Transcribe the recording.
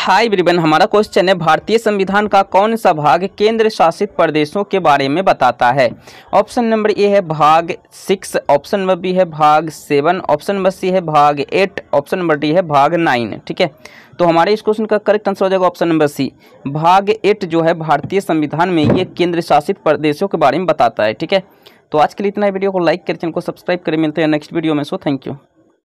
हाय ब्रिबन हमारा क्वेश्चन है भारतीय संविधान का कौन सा भाग केंद्र शासित प्रदेशों के बारे में बताता है ऑप्शन नंबर ए है भाग सिक्स ऑप्शन नंबर बी है भाग सेवन ऑप्शन नंबर सी है भाग एट ऑप्शन नंबर डी है भाग नाइन ठीक है तो हमारे इस क्वेश्चन का करेक्ट आंसर हो जाएगा ऑप्शन नंबर सी भाग एट जो है भारतीय संविधान में ये केंद्र शासित प्रदेशों के बारे में बताता है ठीक है तो आज के लिए इतना वीडियो को लाइक करें चैनल को सब्सक्राइब करें मिलते हैं नेक्स्ट वीडियो में सो थैंक यू